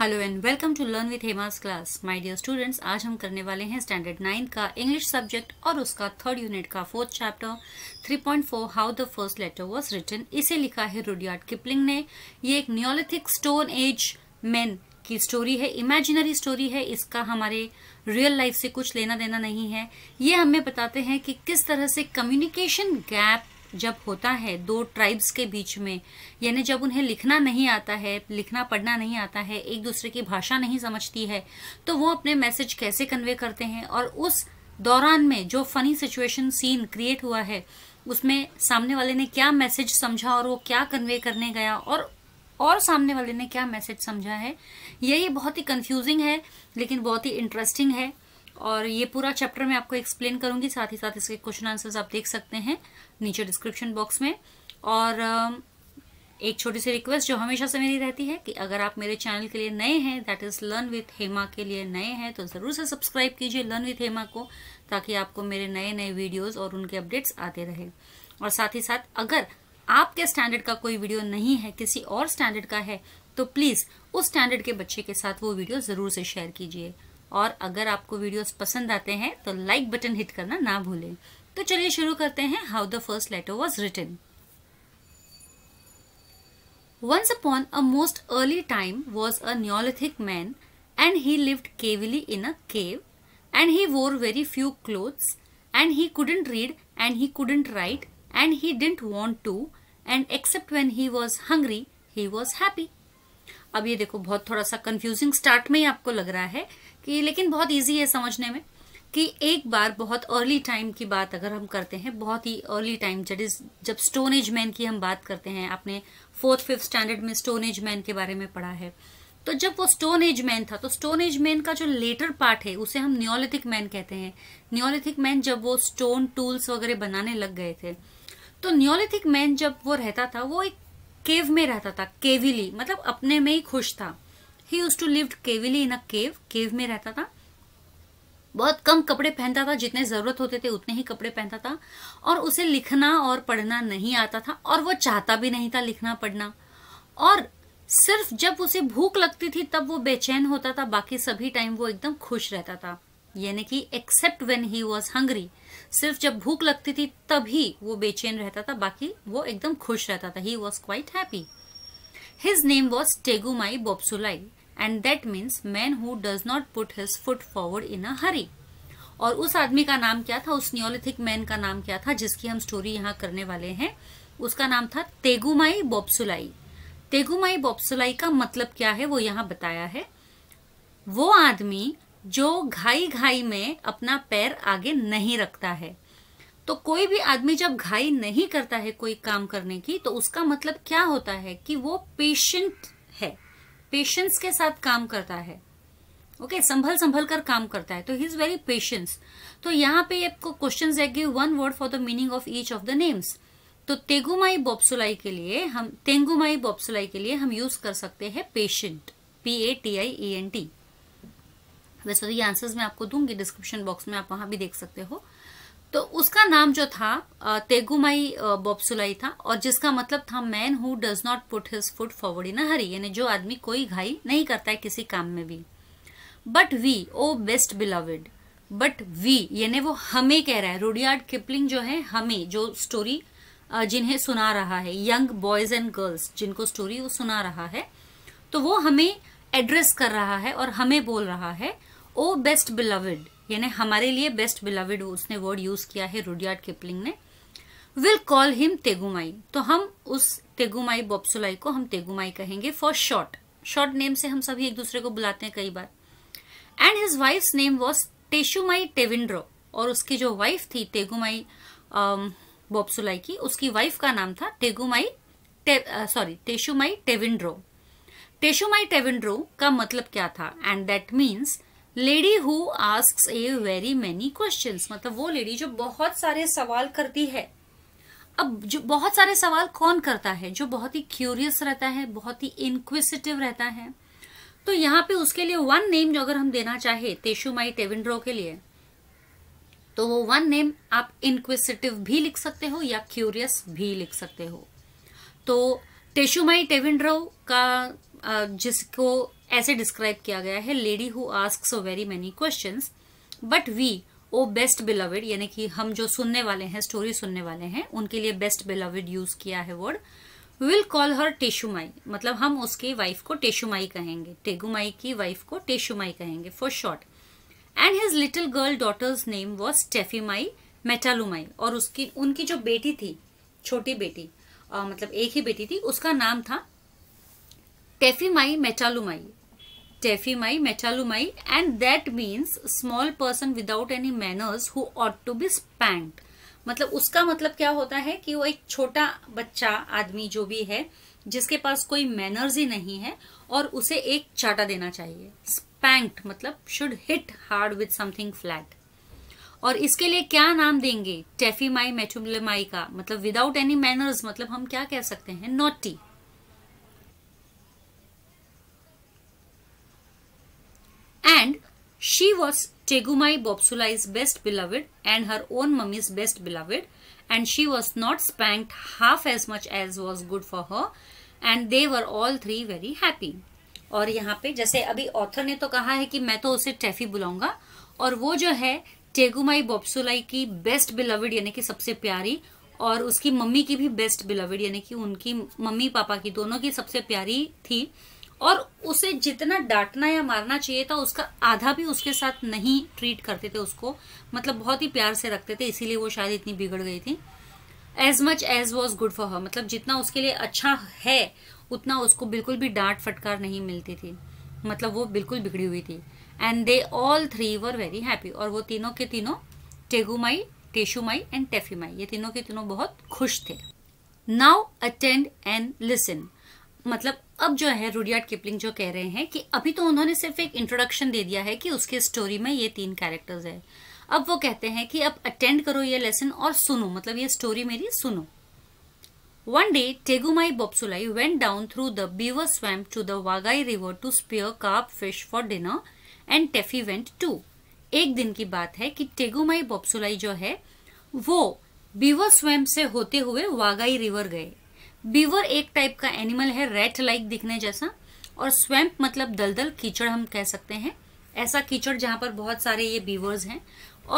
Hello and welcome to learn with Hema's class my dear students आज हम करने वाले हैं स्टैंडर्ड नाइन का इंग्लिश सब्जेक्ट और उसका थर्ड यूनिट का fourth chapter 3.4 how the first letter was written इसे लिखा है रुडियार्ड किपलिंग ने ये एक न्योलिथिक स्टोन एज मैन की स्टोरी है इमेजिनरी स्टोरी है इसका हमारे रियल लाइफ से कुछ लेना देना नहीं है ये हमें बताते हैं कि किस तरह से कम्युनिकेशन गैप जब होता है दो ट्राइब्स के बीच में यानी जब उन्हें लिखना नहीं आता है लिखना पढ़ना नहीं आता है एक दूसरे की भाषा नहीं समझती है तो वो अपने मैसेज कैसे कन्वे करते हैं और उस दौरान में जो फनी सिचुएशन सीन क्रिएट हुआ है उसमें सामने वाले ने क्या मैसेज समझा और वो क्या कन्वे करने गया और और सामने वाले ने क्या मैसेज समझा है यही बहुत ही कंफ्यूजिंग है लेकिन बहुत ही इंटरेस्टिंग है और ये पूरा चैप्टर मैं आपको एक्सप्लेन करूँगी साथ ही साथ इसके क्वेश्चन आंसर्स आप देख सकते हैं नीचे डिस्क्रिप्शन बॉक्स में और um, एक छोटी सी रिक्वेस्ट जो हमेशा से मेरी रहती है कि अगर आप मेरे चैनल के लिए नए हैं that is learn with Hema के लिए नए हैं तो ज़रूर से सब्सक्राइब कीजिए लर्न विथ हेमा को ताकि आपको मेरे नए नए वीडियोज़ और उनके अपडेट्स आते रहे और साथ ही साथ अगर आपके स्टैंडर्ड का कोई वीडियो नहीं है किसी और स्टैंडर्ड का है तो प्लीज़ उस स्टैंडर्ड के बच्चे के साथ वो वीडियो ज़रूर से शेयर कीजिए और अगर आपको वीडियोस पसंद आते हैं तो लाइक बटन हिट करना ना भूलें तो चलिए शुरू करते हैं how the first letter was written once upon a most early time was a neolithic man and he lived cavily in a cave and he wore very few clothes and he couldn't read and he couldn't write and he didn't want to and except when he was hungry he was happy अब ये देखो बहुत थोड़ा सा confusing start में ही आपको लग रहा है कि लेकिन बहुत ईजी है समझने में कि एक बार बहुत अर्ली टाइम की बात अगर हम करते हैं बहुत ही अर्ली टाइम जट इज जब स्टोन एज मैन की हम बात करते हैं आपने फोर्थ फिफ्थ स्टैंडर्ड में स्टोन एज मैन के बारे में पढ़ा है तो जब वो स्टोन एज मैन था तो स्टोन एज मैन का जो लेटर पार्ट है उसे हम न्योलिथिक मैन कहते हैं न्योलिथिक मैन जब वो स्टोन टूल्स वगैरह बनाने लग गए थे तो न्योलिथिक मैन जब वो रहता था वो एक केव में रहता था केविली मतलब अपने में ही खुश था he used to live cavily in a cave cave में रहता था बहुत कम कपड़े पहनता था जितने ज़रूरत होते थे उतने ही कपड़े पहनता था और उसे लिखना और पढ़ना नहीं आता था और वो चाहता भी नहीं था लिखना पढ़ना और सिर्फ जब उसे भूख लगती थी तब वो बेचैन होता था बाकी सभी टाइम वो एकदम खुश रहता था यानी कि except when he was hungry सिर्फ जब भूख लगती थी तभी वो बेचैन रहता था बाकी वो एकदम खुश रहता था he was quite happy his name was Tegumai Bopsulai and that means man who does not put his foot forward in a hurry और उस आदमी का नाम क्या था उस न्योलिथिक मैन का नाम क्या था जिसकी हम स्टोरी यहाँ करने वाले हैं उसका नाम था तेगुमाई बोप्सुलाई तेगुमाई बोप्सुलाई का मतलब क्या है वो यहाँ बताया है वो आदमी जो घाई घाई में अपना पैर आगे नहीं रखता है तो कोई भी आदमी जब घाई नहीं करता है कोई काम करने की तो उसका मतलब क्या होता है कि वो पेशेंट है पेशेंस के साथ काम करता है ओके okay, संभल संभल कर काम करता है तो ही इज वेरी पेशेंस तो यहाँ पे आपको क्वेश्चन देंगे one word for the meaning of each of the names तो तेगुमाई बॉप्सुलाई के लिए हम तेंगुमाई बॉप्सुलाई के लिए हम यूज कर सकते हैं patient P A T I E N T वैसे तो ये आंसर्स मैं आपको दूंगी डिस्क्रिप्शन बॉक्स में आप वहां भी देख सकते हो तो उसका नाम जो था तेगुमाई बॉप्सुलाई था और जिसका मतलब था man who does not put his foot forward in hurry यानी जो आदमी कोई घाई नहीं करता है किसी काम में भी but we O best beloved but we यानी वो हमें कह रहा है रोडियार्ड किपलिंग जो है हमें जो स्टोरी जिन्हें सुना रहा है यंग बॉयज एंड गर्ल्स जिनको स्टोरी वो सुना रहा है तो वो हमें एड्रेस कर रहा है और हमें बोल रहा है ओ बेस्ट बिलवड यानी हमारे लिए बेस्ट बिलविड उसने वर्ड यूज किया है रुडियार्ड किपलिंग ने विल कॉल हिम तेगुमाई तो हम उस तेगुमाई बॉप्सुलाई को हम तेगुमाई कहेंगे फॉर शॉर्ट शॉर्ट नेम से हम सभी एक दूसरे को बुलाते हैं कई बार and his wife name was Teshumai Tewindrow और उसकी जो वाइफ थी तेगुमाई बॉप्सुलाई um, की उसकी वाइफ का नाम था टेगुमाई सॉरी टेशुमाई टेविंड्रो टेशुमाई टेविंड्रो का मतलब क्या था and that means lady who ask a very many question मतलब वो लेडी जो बहुत सारे सवाल करती है अब जो बहुत सारे सवाल कौन करता है जो बहुत ही क्यूरियस रहता है बहुत ही इनक्विसिटिव रहता है तो यहाँ पे उसके लिए वन नेम जो अगर हम देना चाहे तेशुमाई टेविंड्रो के लिए तो वो वन नेम आप इनक्विसिटिव भी लिख सकते हो या क्यूरियस भी लिख सकते हो तो टेशुमाई टेविंड्रो का जिसको ऐसे डिस्क्राइब किया गया है lady who ask so very many question but we O best beloved यानी कि हम जो सुनने वाले हैं स्टोरी सुनने वाले हैं उनके लिए बेस्ट बिलवड यूज किया है word will call her Teshumai मतलब हम उसकी वाइफ को टेशुमाई कहेंगे टेगुमाई की वाइफ को टेशुमाई कहेंगे for short and his little girl daughter's name was Taffimai Metallumai और उसकी उनकी जो बेटी थी छोटी बेटी आ, मतलब एक ही बेटी थी उसका नाम था टेफीमाई मेटालुमाई Stephymi, Metallumi and that means small person without any manners who ought to be spanked. मतलब उसका मतलब क्या होता है कि वो एक छोटा बच्चा आदमी जो भी है जिसके पास कोई मैनर्स ही नहीं है और उसे एक चाटा देना चाहिए स्पैंक्ट मतलब should hit hard with something flat और इसके लिए क्या नाम देंगे टेफीमाई मेटुलमाई का मतलब विदाउट एनी मैनर्स मतलब हम क्या कह सकते हैं naughty and she was Tegumai bobsulai's best beloved and her own mummy's best beloved and she was not spanked half as much as was good for her and they were all three very happy. और यहाँ पे जैसे अभी author ने तो कहा है कि मैं तो उसे टेफी बुलाऊंगा और वो जो है टेगुमाई बॉप्सुलाई की बेस्ट बिलवड यानी कि सबसे प्यारी और उसकी मम्मी की भी बेस्ट बिलवड यानी कि उनकी मम्मी पापा की दोनों की सबसे प्यारी थी और उसे जितना डांटना या मारना चाहिए था उसका आधा भी उसके साथ नहीं ट्रीट करते थे उसको मतलब बहुत ही प्यार से रखते थे इसीलिए वो शायद इतनी बिगड़ गई थी as much as was good for her मतलब जितना उसके लिए अच्छा है उतना उसको बिल्कुल भी डांट फटकार नहीं मिलती थी मतलब वो बिल्कुल बिगड़ी हुई थी and they all three were very happy और वो तीनों के तीनों टेगुमाई टेशुमाई एंड टेफीमाई ये तीनों के तीनों बहुत खुश थे नाउ अटेंड एंड लिसन मतलब अब जो है रुडियार्ड किपलिंग जो कह रहे हैं कि अभी तो उन्होंने सिर्फ एक इंट्रोडक्शन दे दिया है कि उसके स्टोरी में ये तीन कैरेक्टर्स है अब वो कहते हैं कि अब अटेंड करो ये लेसन और सुनो मतलब ये स्टोरी मेरी सुनो one day Tegumai Bopsulai went down through the beaver swamp to the Wagai river to spear carp fish for dinner and Taffy went to एक दिन की बात है कि टेगुमाई बॉप्सुलाई जो है वो बीवर स्वैम्प से होते हुए वागाई रिवर गए बीवर एक टाइप का एनिमल है रेट लाइक दिखने जैसा और स्वैम्प मतलब दलदल कीचड़ हम कह सकते हैं ऐसा कीचड़ जहां पर बहुत सारे ये बीवर्स हैं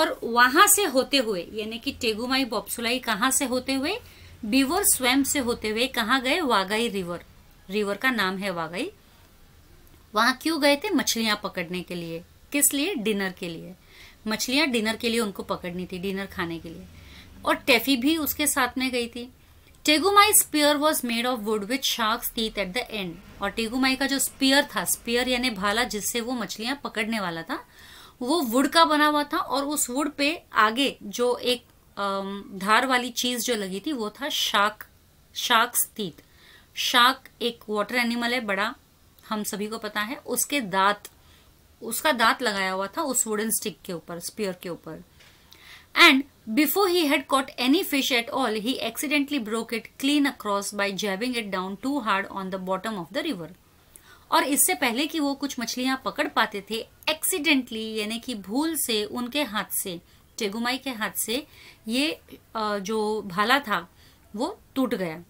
और वहां से होते हुए यानी कि टेगुमाई बॉप्सुलाई कहाँ से होते हुए बीवर स्वयं से होते हुए कहाँ गए वागाई रिवर रिवर का नाम है वागाई वहां क्यों गए थे मछलियां पकड़ने के लिए किस लिए डिनर के लिए मछलियां डिनर के लिए उनको पकड़नी थी डिनर खाने के लिए और टेफी भी उसके साथ में गई थी Tegumai spear was made of wood with sharks teeth at the end और टेगुमाई का जो स्पीयर था स्पीयर यानी भाला जिससे वो मछलियां पकड़ने वाला था वो वुड का बना हुआ था और उस वुड पे आगे जो एक धार वाली चीज जो लगी थी वो था शार्क शार्क्स टीथ शार्क एक वाटर एनिमल है बड़ा हम सभी को पता है उसके दांत उसका दांत लगाया हुआ था उस वुडन स्टिक के ऊपर स्पीयर के ऊपर and before he had caught any fish at all, he accidentally broke it clean across by jabbing it down too hard on the bottom of the river. और इससे पहले कि वो कुछ मछलियां पकड़ पाते थे एक्सीडेंटली यानी कि भूल से उनके हाथ से चेगुमाई के हाथ से ये जो भाला था वो टूट गया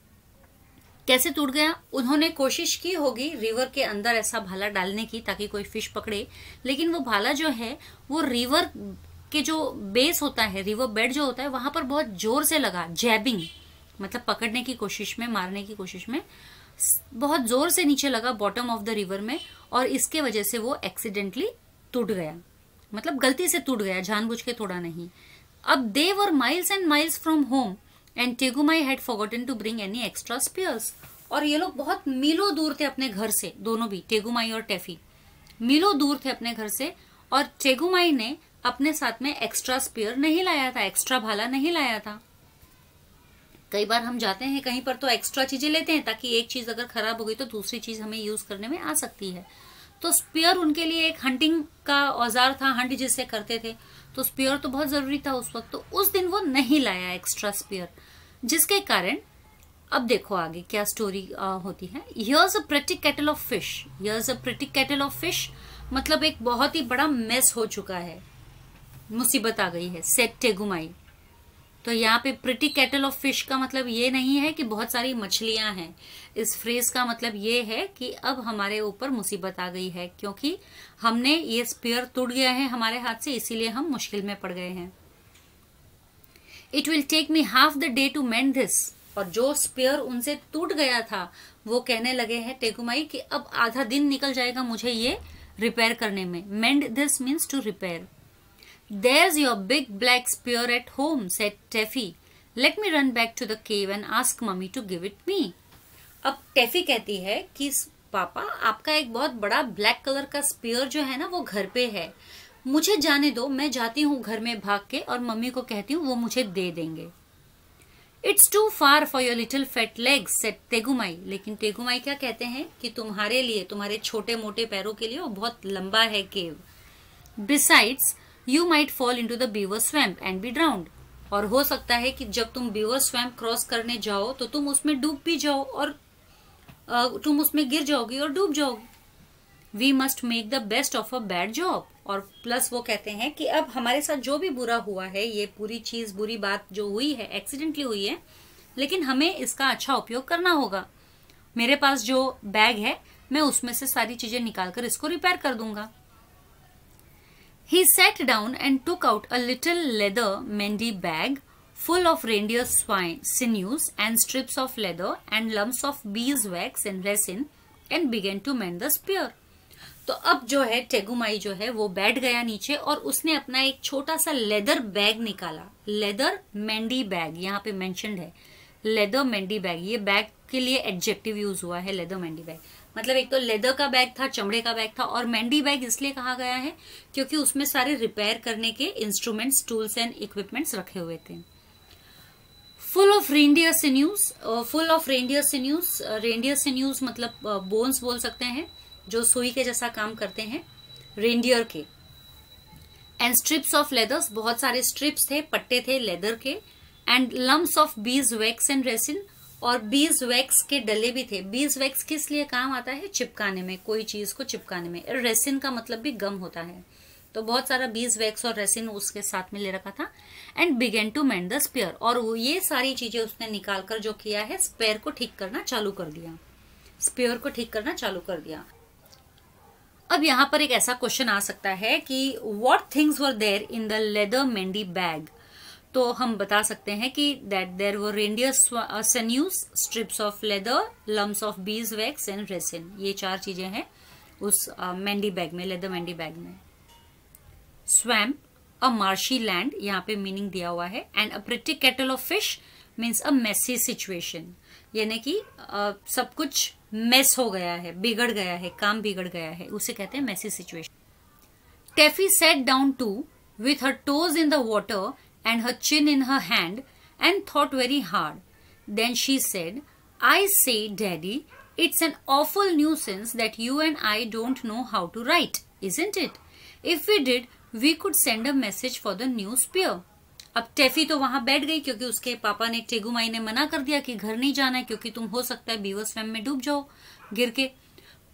कैसे टूट गया उन्होंने कोशिश की होगी रिवर के अंदर ऐसा भाला डालने की ताकि कोई फिश पकड़े लेकिन वो भाला जो है वो रिवर के जो बेस होता है रिवर बेड जो होता है वहां पर बहुत जोर से लगा जैबिंग मतलब पकड़ने की कोशिश में मारने की कोशिश में बहुत जोर से नीचे लगा बॉटम ऑफ द रिवर में और इसके वजह से वो एक्सीडेंटली टूट गया मतलब गलती से टूट गया जानबूझ के थोड़ा नहीं अब they were miles and miles from home and Tegumai had forgotten to bring any extra spears और ये लोग बहुत मीलों दूर थे अपने घर से दोनों भी टेगुमाई और टेफी मीलों दूर थे अपने घर से और टेगुमाई ने अपने साथ में एक्स्ट्रा स्पेयर नहीं लाया था एक्स्ट्रा भाला नहीं लाया था कई बार हम जाते हैं कहीं पर तो एक्स्ट्रा चीजें लेते हैं ताकि एक चीज अगर खराब हो गई तो दूसरी चीज हमें यूज करने में आ सकती है तो स्पेयर उनके लिए एक हंटिंग का औजार था हंट जिससे करते थे तो स्पेयर तो बहुत जरूरी था उस वक्त तो उस दिन वो नहीं लाया एक्स्ट्रा स्पेयर जिसके कारण अब देखो आगे क्या स्टोरी आ, होती है here's a pretty kettle of fish here's a pretty kettle of fish मतलब एक बहुत ही बड़ा मेस हो चुका है मुसीबत आ गई है सेट टेगुमाई तो यहाँ पे प्रिटी कैटल ऑफ फिश का मतलब ये नहीं है कि बहुत सारी मछलियां हैं इस फ्रेज का मतलब ये है कि अब हमारे ऊपर मुसीबत आ गई है क्योंकि हमने ये स्पेयर टूट गया है हमारे हाथ से इसीलिए हम मुश्किल में पड़ गए हैं it will take me half the day to mend this और जो स्पेयर उनसे टूट गया था वो कहने लगे हैं टेकुमाई कि अब आधा दिन निकल जाएगा मुझे ये रिपेयर करने में mend this means to repair There's your big black spear at home, said Taffy. Let me run back to the cave and ask mummy to give it me. अब टेफी कहती है कि पापा आपका एक बहुत बड़ा black color का spear जो है ना वो घर पे है मुझे जाने दो मैं जाती हूँ घर में भाग के और मम्मी को कहती हूँ वो मुझे दे देंगे it's too far for your little fat legs said Tegumai लेकिन तेगुमाई क्या कहते हैं कि तुम्हारे लिए तुम्हारे छोटे मोटे पैरों के लिए वो बहुत लंबा है cave besides you might fall into the beaver swamp and be drowned और हो सकता है कि जब तुम बीवर स्वैम्प क्रॉस करने जाओ तो तुम उसमें डूब भी जाओ और तुम उसमें गिर जाओगी और डूब जाओगी we must make the best of a bad job और प्लस वो कहते हैं कि अब हमारे साथ जो भी बुरा हुआ है ये पूरी चीज़ बुरी बात जो हुई है एक्सीडेंटली हुई है लेकिन हमें इसका अच्छा उपयोग करना होगा मेरे पास जो बैग है मैं उसमें से सारी चीज़ें निकाल कर इसको रिपेयर कर दूंगा He sat down and took out a little leather mendy bag full of reindeer swine, sinews and strips of leather and lumps of beeswax and resin and began to mend the spear. तो अब जो है टेगुमाई जो है वो बैठ गया नीचे और उसने अपना एक छोटा सा लेदर बैग निकाला लेदर मेंडी बैग यहाँ पे मैंशनड है लेदर मेंडी बैग ये बैग के लिए एडजेक्टिव यूज हुआ है लेदर मेंडी बैग मतलब एक तो लेदर का बैग था चमड़े का बैग था और मैंडी बैग इसलिए कहा गया है क्योंकि उसमें सारे रिपेयर करने के इंस्ट्रूमेंट्स टूल्स एंड इक्विपमेंट्स रखे हुए थे full of reindeer sinews full of reindeer sinews reindeer sinews मतलब बोन्स बोल सकते हैं जो सुई के जैसा काम करते हैं रेंडियर के एंड स्ट्रिप्स ऑफ लेदर्स बहुत सारे स्ट्रिप्स थे पट्टे थे लेदर के and lumps of beeswax and resin और बीज वैक्स के डले भी थे बीज वैक्स किस लिए काम आता है चिपकाने में कोई चीज़ को चिपकाने में रेसिन का मतलब भी गम होता है तो बहुत सारा बीज वैक्स और रेसिन उसके साथ में ले रखा था and began to mend the spare और ये सारी चीज़ें उसने निकाल कर जो किया है स्पेयर को ठीक करना चालू कर दिया स्पेयर को ठीक करना चालू कर दिया अब यहां पर एक ऐसा क्वेश्चन आ सकता है कि what things were there in the leather mendy bag तो हम बता सकते हैं कि दैट देर वो reindeer strips of leather lumps of beeswax and resin ये चार चीज़ें हैं उस uh, मैंडी बैग में लेदर मैंडी बैग में स्वैम अ मार्शी लैंड यहाँ पे मीनिंग दिया हुआ है and a pretty kettle of fish means a messy situation यानी कि uh, सब कुछ मेस हो गया है बिगड़ गया है काम बिगड़ गया है उसे कहते हैं messy situation Taffy sat down too with her toes in the water and her chin in her hand and thought very hard. Then she said, I say, Daddy, it's an awful nuisance that you and I don't know how to write, isn't it? If we did, we could send a message for the new spear. अब टेफी तो वहां बैठ गई क्योंकि उसके पापा ने टेगुमाई ने मना कर दिया कि घर नहीं जाना है क्योंकि तुम हो सकता है बीवर स्वयं में डूब जाओ गिर के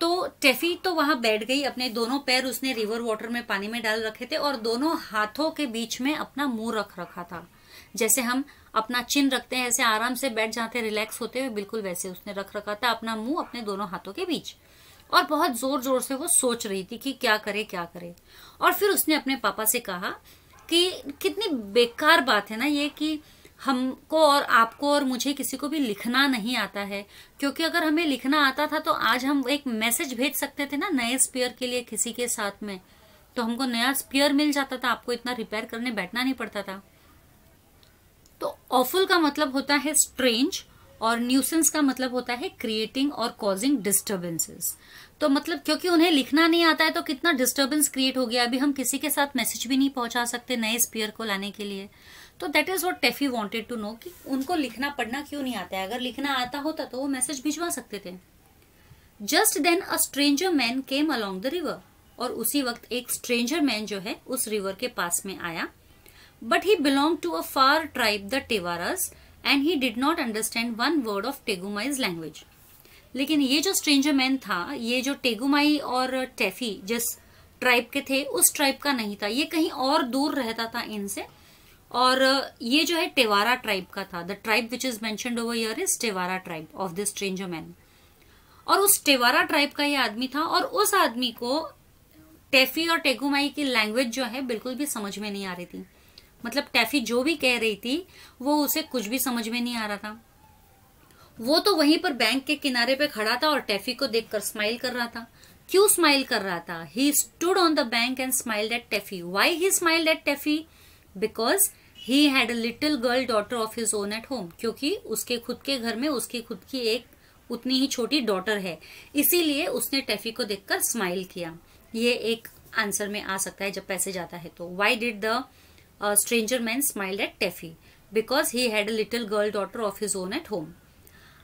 तो टेफी तो वहां बैठ गई अपने दोनों पैर उसने रिवर वाटर में पानी में डाल रखे थे और दोनों हाथों के बीच में अपना मुंह रख रखा था जैसे हम अपना चिन्ह रखते हैं ऐसे आराम से बैठ जाते रिलैक्स होते हुए बिल्कुल वैसे उसने रख रखा था अपना मुंह अपने दोनों हाथों के बीच और बहुत जोर जोर से वो सोच रही थी कि क्या करे क्या करे और फिर उसने अपने पापा से कहा कि कितनी बेकार बात है ना ये कि हमको और आपको और मुझे किसी को भी लिखना नहीं आता है क्योंकि अगर हमें लिखना आता था तो आज हम एक मैसेज भेज सकते थे ना नए स्पेयर के लिए किसी के साथ में तो हमको नया स्पेयर मिल जाता था आपको इतना रिपेयर करने बैठना नहीं पड़ता था तो ऑफुल का मतलब होता है स्ट्रेंज और न्यूसेंस का मतलब होता है क्रिएटिंग और कॉजिंग डिस्टर्बेंसेस तो मतलब क्योंकि उन्हें लिखना नहीं आता है तो कितना डिस्टर्बेंस क्रिएट हो गया अभी हम किसी के साथ मैसेज भी नहीं पहुंचा सकते नए स्पीयर को लाने के लिए तो that is what Taffy wanted to know कि उनको लिखना पढ़ना क्यों नहीं आता है अगर लिखना आता होता तो वो मैसेज भिजवा सकते थे just then a stranger man came along the river और उसी वक्त एक स्ट्रेंजर मैन जो है उस रिवर के पास में आया but he belong to a far tribe the Tewaras and he did not understand one word of Tegumai's language लेकिन ये जो स्ट्रेंजर मैन था ये जो टेगुमाई और टेफी जिस ट्राइब के थे उस ट्राइब का नहीं था ये कहीं और दूर रहता था इनसे और ये जो है टेवारा ट्राइब का था the tribe which is mentioned over here is Tewara tribe of this stranger man और उस टेवारा ट्राइब का ये आदमी था और उस आदमी को टेफी और टेगुमाई की लैंग्वेज जो है बिल्कुल भी समझ में नहीं आ रही थी मतलब टैफी जो भी कह रही थी वो उसे कुछ भी समझ में नहीं आ रहा था वो तो वहीं पर बैंक के किनारे पे खड़ा था और टैफी को देखकर स्माइल कर रहा था क्यों स्माइल कर रहा था he stood on the bank and smiled at Taffy why he smiled at Taffy because he had a little girl daughter of his own at home क्योंकि उसके खुद के घर में उसकी खुद की एक उतनी ही छोटी डॉटर है इसीलिए उसने टेफी को देखकर स्माइल किया ये एक आंसर में आ सकता है जब पैसे जाता है तो why did the stranger man smile at Taffy because he had a little girl daughter of his own at home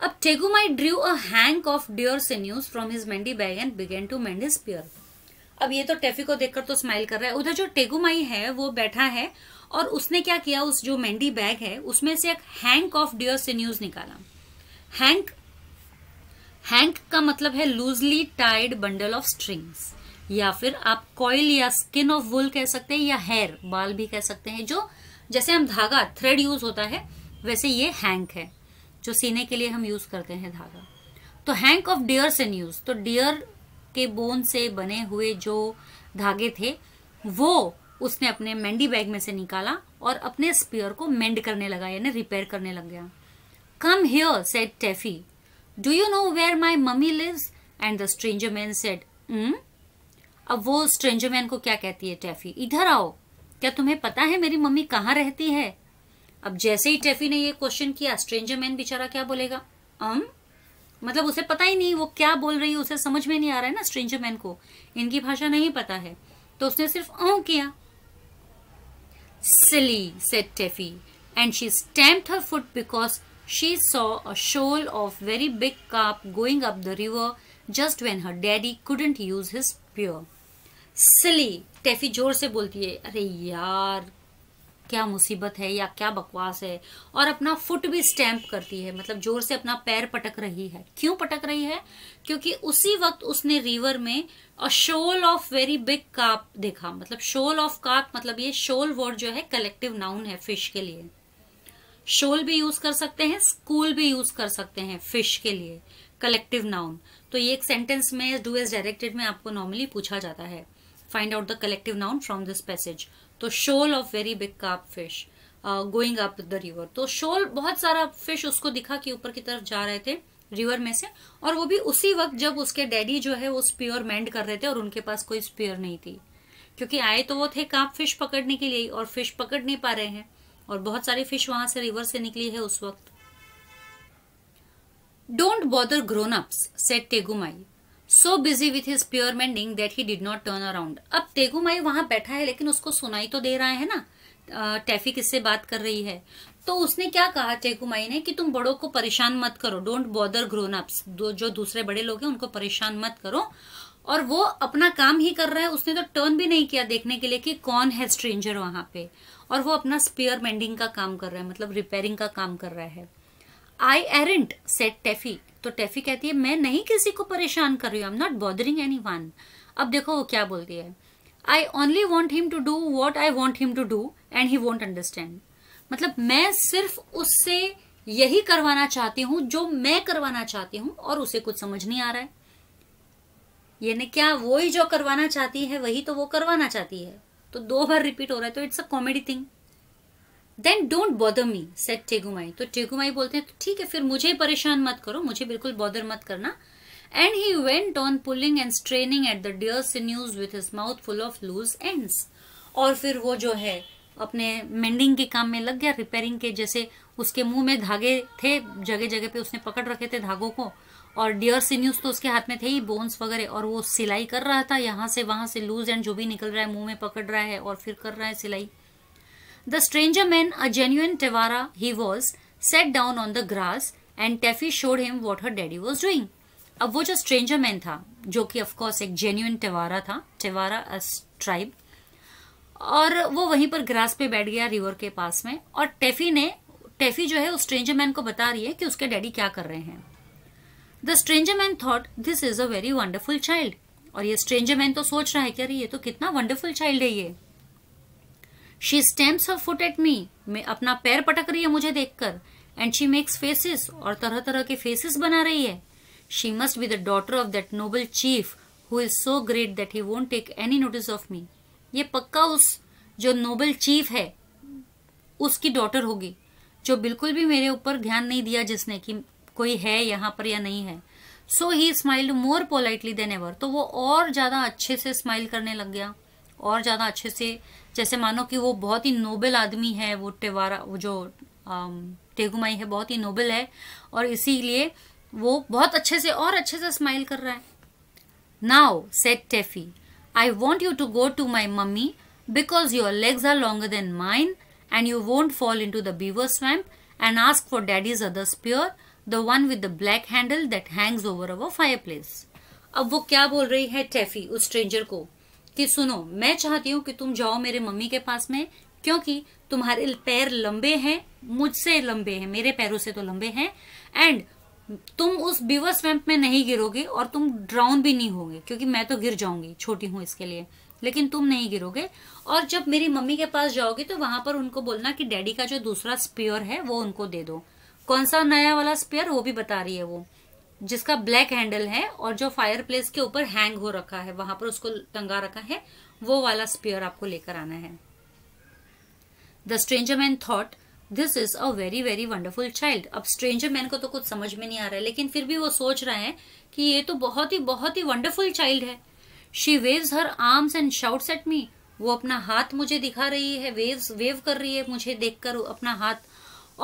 अब Tegumai drew a hank of deer sinews from his mendy bag and began to mend his spear अब ये तो टेफी को देखकर तो smile कर रहा है उधर जो टेगुमाई है वो बैठा है और उसने क्या किया उस जो मेंडी बैग है उसमें से एक हैंक ऑफ डियर सिन्यूज निकाला हैंक हैंक का मतलब है loosely tied bundle of strings या फिर आप कॉयल या स्किन ऑफ वुल कह सकते हैं या हेयर बाल भी कह सकते हैं जो जैसे हम धागा थ्रेड यूज होता है वैसे ये हैंक है जो सीने के लिए हम यूज करते हैं धागा तो हैंक ऑफ डियर से न्यूज तो डियर के बोन से बने हुए जो धागे थे वो उसने अपने मेंडी बैग में से निकाला और अपने स्पीयर को मेंड करने लगा यानी रिपेयर करने लग गया come here said Taffy do you know where my mummy lives and the stranger man said अब वो स्ट्रेंजर मैन को क्या कहती है टेफी इधर आओ क्या तुम्हें पता है मेरी मम्मी कहाँ रहती है अब जैसे ही टेफी ने ये क्वेश्चन किया स्ट्रेंजर मैन बेचारा क्या बोलेगा अम um? मतलब उसे पता ही नहीं वो क्या बोल रही है उसे समझ में नहीं आ रहा है ना स्ट्रेंजर मैन को इनकी भाषा नहीं पता है तो उसने सिर्फ अ हाँ किया Silly, said Teffy, and she stamped her foot because she saw a shoal of very big carp going up the river just when her daddy couldn't use his spear. Silly, Teffy जोर से बोलती है अरे यार क्या मुसीबत है या क्या बकवास है और अपना फुट भी स्टैम्प करती है मतलब जोर से अपना पैर पटक रही है क्यों पटक रही है क्योंकि उसी वक्त उसने रिवर में a shoal of very big carp देखा मतलब शोल ऑफ काप मतलब ये शोल वर्ड जो है कलेक्टिव नाउन है फिश के लिए शोल भी यूज कर सकते हैं स्कूल भी यूज कर सकते हैं फिश के लिए कलेक्टिव नाउन तो ये एक सेंटेंस में डू एस डायरेक्टेड में आपको नॉर्मली पूछा जाता है find out the collective noun from this passage तो shoal of very big carp fish going up the river तो शोल बहुत सारा फिश उसको दिखा कि ऊपर की तरफ जा रहे थे रिवर में से और वो भी उसी वक्त जब उसके डैडी जो है वो स्पीयर मैंड कर रहे थे और उनके पास कोई स्पीयर नहीं थी क्योंकि आए तो वो थे काप फिश पकड़ने के लिए और फिश पकड़ नहीं पा रहे हैं और बहुत सारी फिश वहां से रिवर से निकली है उस वक्त don't bother grown ups said Tegumai so busy with his spear mending that he did not turn around अब तेगू माई वहां बैठा है लेकिन उसको सुनाई तो दे रहा है ना टैफी किससे बात कर रही है तो उसने क्या कहा माई ने कि तुम बड़ों को परेशान मत करो डोंट बॉदर ग्रोन अप जो दूसरे बड़े लोग हैं उनको परेशान मत करो और वो अपना काम ही कर रहा है उसने तो टर्न भी नहीं किया देखने के लिए कि कौन है स्ट्रेंजर वहां पे और वो अपना स्पेयर मेंडिंग का काम कर रहा है मतलब रिपेयरिंग का काम कर रहा है आई एरेंट सेट टेफी तो टेफी कहती है मैं नहीं किसी को परेशान कर रही हूँ I am not bothering any one अब देखो वो क्या बोलती है I only want him to do what I want him to do and he won't understand मतलब मैं सिर्फ उससे यही करवाना चाहती हूँ जो मैं करवाना चाहती हूँ और उसे कुछ समझ नहीं आ रहा है यानी क्या वो ही जो करवाना चाहती है वही तो वो करवाना चाहती है तो दो बार रिपीट हो रहा है तो it's a comedy thing then don't bother me said Tegumai तो टेगुमाई बोलते हैं ठीक है फिर मुझे परेशान मत करो मुझे बिल्कुल बॉदर मत करना and he went on pulling and straining at the deer sinews with his mouth full of loose ends और फिर वो जो है अपने मेंडिंग के काम में लग गया रिपेयरिंग के जैसे उसके मुंह में धागे थे जगह जगह पे उसने पकड़ रखे थे धागों को और डियर सिन्यूज तो उसके हाथ में थे ही बोन्स वगैरह और वो सिलाई कर रहा था यहाँ से वहां से लूज एंड जो भी निकल रहा है मुंह में पकड़ रहा है और फिर कर रहा है सिलाई The stranger man, a genuine Tewara he was, sat down on the grass and Taffy showed him what her daddy was doing. अब वो जो स्ट्रेंजर मैन था जो course ek एक जेन्यून tha था टेवारा ट्राइब और वो वहीं पर ग्रास पे बैठ गया रिवर के पास में और टेफी ने टेफी जो है उस स्ट्रेंजर मैन को बता रही है कि उसके डैडी क्या कर रहे हैं the stranger man thought this is a very wonderful child और ये स्ट्रेंजर मैन तो सोच रहा है कि अरे ये तो कितना वंडरफुल चाइल्ड है ये she stamps her foot at me मैं अपना पैर पटक रही है मुझे देखकर एंड शी मेक्स फेसेस और तरह तरह के फेसेस बना रही है she must be the daughter of that noble chief who is so great that he won't take any notice of me ये पक्का उस जो नोबल चीफ है उसकी डॉटर होगी जो बिल्कुल भी मेरे ऊपर ध्यान नहीं दिया जिसने कि कोई है यहाँ पर या नहीं है so he smiled more politely than ever तो वो और ज़्यादा अच्छे से स्माइल करने लग गया और ज़्यादा अच्छे से जैसे मानो कि वो बहुत ही नोबल आदमी है वो टेवारा वो जो टेगुमाई है बहुत ही नोबल है और इसीलिए वो बहुत अच्छे से और अच्छे से स्माइल कर रहा है now said Taffy I want you to go to my mummy because your legs are longer than mine and you won't fall into the beaver swamp and ask for daddy's other spear the one with the black handle that hangs over our fireplace अब वो क्या बोल रही है टेफी उस stranger को कि सुनो मैं चाहती हूँ कि तुम जाओ मेरे मम्मी के पास में क्योंकि तुम्हारे पैर लंबे हैं मुझसे लंबे हैं मेरे पैरों से तो लंबे हैं एंड तुम उस बीवर स्वैम्प में नहीं गिरोगे और तुम ड्राउन भी नहीं होगे क्योंकि मैं तो गिर जाऊंगी छोटी हूँ इसके लिए लेकिन तुम नहीं गिरोगे और जब मेरी मम्मी के पास जाओगे तो वहां पर उनको बोलना कि डैडी का जो दूसरा स्पेयर है वो उनको दे दो कौन सा नया वाला स्पेयर वो भी बता रही है वो जिसका ब्लैक हैंडल है और जो फायर प्लेस के ऊपर हैंग हो रखा है वहां पर उसको टंगा रखा है वो वाला स्पीयर आपको लेकर आना है the stranger man thought this is a very very wonderful child अब स्ट्रेंजर मैन को तो कुछ समझ में नहीं आ रहा है लेकिन फिर भी वो सोच रहे हैं कि ये तो बहुत ही बहुत ही वंडरफुल चाइल्ड है she waves her arms and shouts at me वो अपना हाथ मुझे दिखा रही है वेव्स वेव कर रही है मुझे देखकर अपना हाथ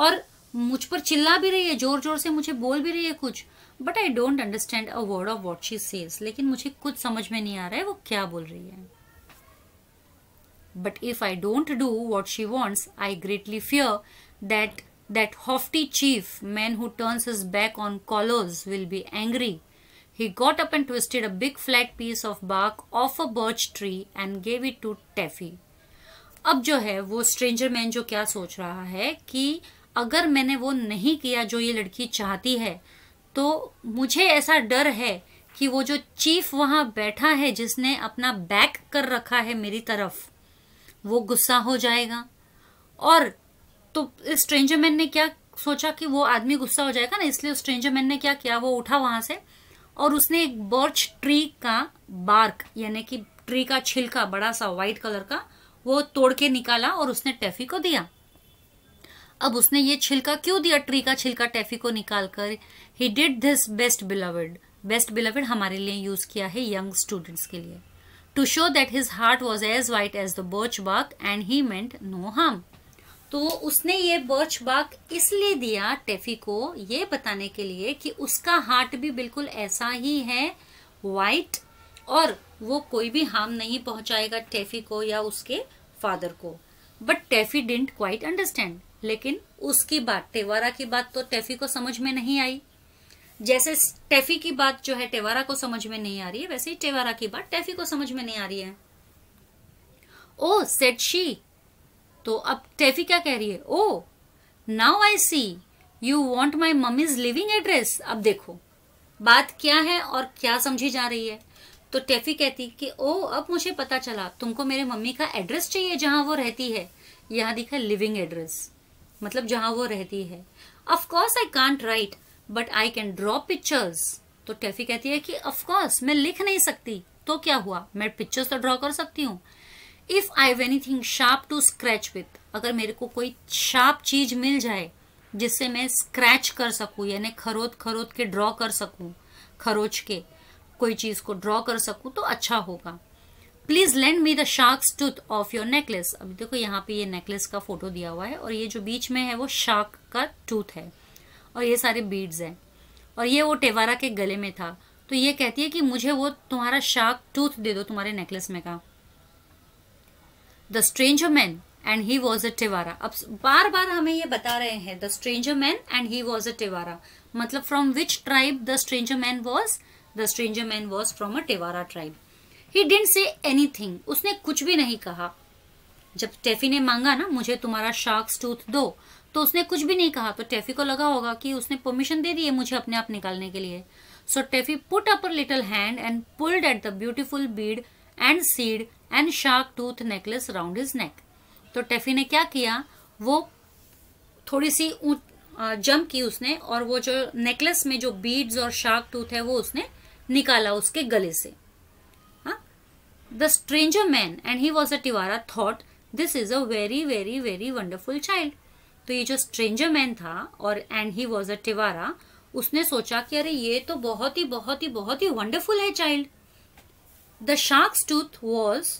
और मुझ पर चिल्ला भी रही है जोर जोर से मुझे बोल भी रही है कुछ but I don't understand a word of what she says लेकिन मुझे कुछ समझ में नहीं आ रहा है वो क्या बोल रही है but if I don't do what she wants I greatly fear that that haughty chief man who turns his back on callers will be angry he got up and twisted a big flat piece of bark of a birch tree and gave it to Taffy अब जो है वो stranger man जो क्या सोच रहा है कि अगर मैंने वो नहीं किया जो ये लड़की चाहती है तो मुझे ऐसा डर है कि वो जो चीफ वहाँ बैठा है जिसने अपना बैक कर रखा है मेरी तरफ वो गुस्सा हो जाएगा और तो इस स्ट्रेंजर मैन ने क्या सोचा कि वो आदमी गुस्सा हो जाएगा ना इसलिए उस स्ट्रेंजर मैन ने क्या किया वो उठा वहां से और उसने एक बर्च ट्री का बार्क यानी कि ट्री का छिलका बड़ा सा व्हाइट कलर का वो तोड़ के निकाला और उसने टेफी को दिया अब उसने ये छिलका क्यों दिया ट्री का छिलका टैफी को निकाल कर he did this best beloved best beloved हमारे लिए यूज किया है यंग स्टूडेंट्स के लिए to show that his heart was as white as the birch bark and he meant no harm तो उसने ये बर्च बाग इसलिए दिया टेफी को ये बताने के लिए कि उसका हार्ट भी बिल्कुल ऐसा ही है वाइट और वो कोई भी हार्म नहीं पहुंचाएगा टेफी को या उसके फादर को but Taffy didn't quite understand लेकिन उसकी बात टेवारा की बात तो टेफी को समझ में नहीं आई जैसे टेफी की बात जो है टेवारा को समझ में नहीं आ रही है वैसे ही टेवारा की बात टेफी को समझ में नहीं आ रही है ओ सेट शी तो अब टेफी क्या कह रही है oh now I see you want my mummy's living address अब देखो बात क्या है और क्या समझी जा रही है तो टेफी कहती कि ओ अब मुझे पता चला तुमको मेरे मम्मी का एड्रेस चाहिए जहां वो रहती है यहां दिखा लिविंग एड्रेस मतलब जहां वो रहती है of course I can't write but I can draw pictures तो टेफी कहती है कि अफकोर्स मैं लिख नहीं सकती तो क्या हुआ मैं पिक्चर्स तो ड्रॉ कर सकती हूँ if I have thing sharp to scratch with अगर मेरे को कोई शार्प चीज मिल जाए जिससे मैं स्क्रैच कर सकूँ यानी खरोद खरोद के ड्रॉ कर सकूँ खरोच के कोई चीज को ड्रॉ कर सकूँ तो अच्छा होगा please lend me the sharks tooth of your necklace अभी देखो यहाँ पे ये नेकलेस का फोटो दिया हुआ है और ये जो बीच में है वो शार्क का टूथ है और ये सारे बीड्स हैं और ये वो टेवारा के गले में था तो ये कहती है कि मुझे वो तुम्हारा शार्क टूथ दे दो तुम्हारे नेकलेस में का the stranger man and he was a Tewara अब बार बार हमें ये बता रहे हैं the stranger man and he was a Tewara मतलब from which tribe the stranger man was the stranger man was from a Tewara tribe he didn't say anything उसने कुछ भी नहीं कहा जब टेफी ने मांगा ना मुझे तुम्हारा शार्क टूथ दो तो उसने कुछ भी नहीं कहा तो टेफी को लगा होगा कि उसने परमिशन दे दी है मुझे अपने आप निकालने के लिए so Taffy put up her little hand and pulled at the beautiful bead and seed and shark tooth necklace round his neck तो टेफी ने क्या किया वो थोड़ी सी जंप की उसने और वो जो नेकलेस में जो बीड्स और शार्क टूथ है वो उसने निकाला उसके गले से the stranger man and he was a Tiwara, thought this is a very very very wonderful child तो ये जो स्ट्रेंजर मैन था और एंड ही वॉज अ टिवारा उसने सोचा कि अरे ये तो बहुत ही बहुत ही बहुत ही वंडरफुल है child the sharks tooth was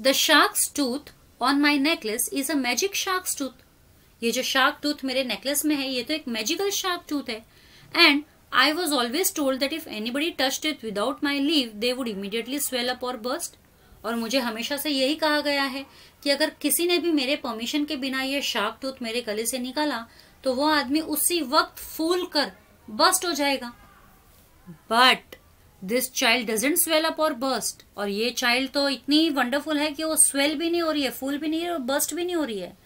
the sharks tooth on my necklace is a magic shark tooth ये जो शार्क टूथ मेरे नेकलेस में है ये तो एक मैजिकल शार्क टूथ है and I was always told that if anybody touched it without my leave, they would immediately swell up or burst. और मुझे हमेशा से यही कहा गया है कि अगर किसी ने भी मेरे परमिशन के बिना ये शार्क टूथ मेरे गले से निकाला तो वो आदमी उसी वक्त फूल कर बस्ट हो जाएगा but this child doesn't swell up और बस्ट और ये चाइल्ड तो इतनी वंडरफुल है कि वो स्वेल भी नहीं हो रही है फूल भी नहीं और बस्ट भी नहीं हो रही है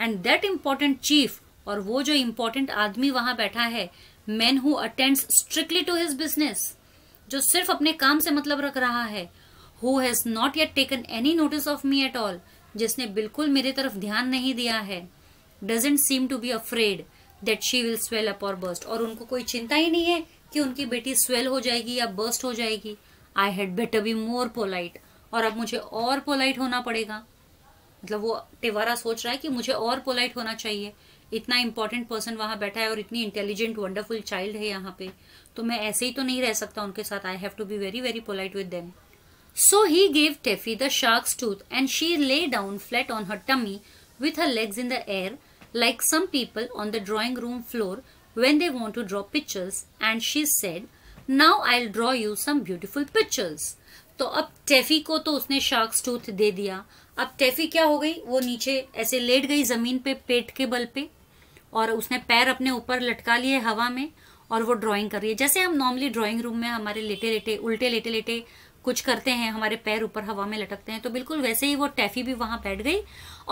एंड दैट इम्पॉर्टेंट चीफ और वो जो इम्पोर्टेंट आदमी वहां बैठा है man who attends strictly to his business जो सिर्फ अपने काम से मतलब रख रहा है who has not yet taken any notice of me at all जिसने बिल्कुल मेरे तरफ ध्यान नहीं दिया है doesn't seem to be afraid that she will swell up और बर्स्ट और उनको कोई चिंता ही नहीं है कि उनकी बेटी स्वेल हो जाएगी या बर्स्ट हो जाएगी I had better be more polite और अब मुझे और पोलाइट होना पड़ेगा मतलब वो टेवारा सोच रहा है कि मुझे और पोलाइट होना चाहिए इतना इंपॉर्टेंट पर्सन वहां बैठा है और इतनी इंटेलिजेंट वंडरफुल चाइल्ड है यहाँ पे तो मैं ऐसे ही तो नहीं रह सकता उनके साथ I have to be very very polite with them so he gave Taffy the sharks tooth and she lay down flat on her tummy with her legs in the air like some people on the drawing room floor when they want to draw pictures and she said now I draw you some beautiful pictures तो अब टेफी को तो उसने sharks tooth दे दिया अब टैफी क्या हो गई वो नीचे ऐसे लेट गई ज़मीन पे पेट के बल पे और उसने पैर अपने ऊपर लटका लिए हवा में और वो ड्राइंग कर रही है जैसे हम नॉर्मली ड्राइंग रूम में हमारे लेटे लेटे उल्टे लेटे लेटे कुछ करते हैं हमारे पैर ऊपर हवा में लटकते हैं तो बिल्कुल वैसे ही वो टैफी भी वहां बैठ गई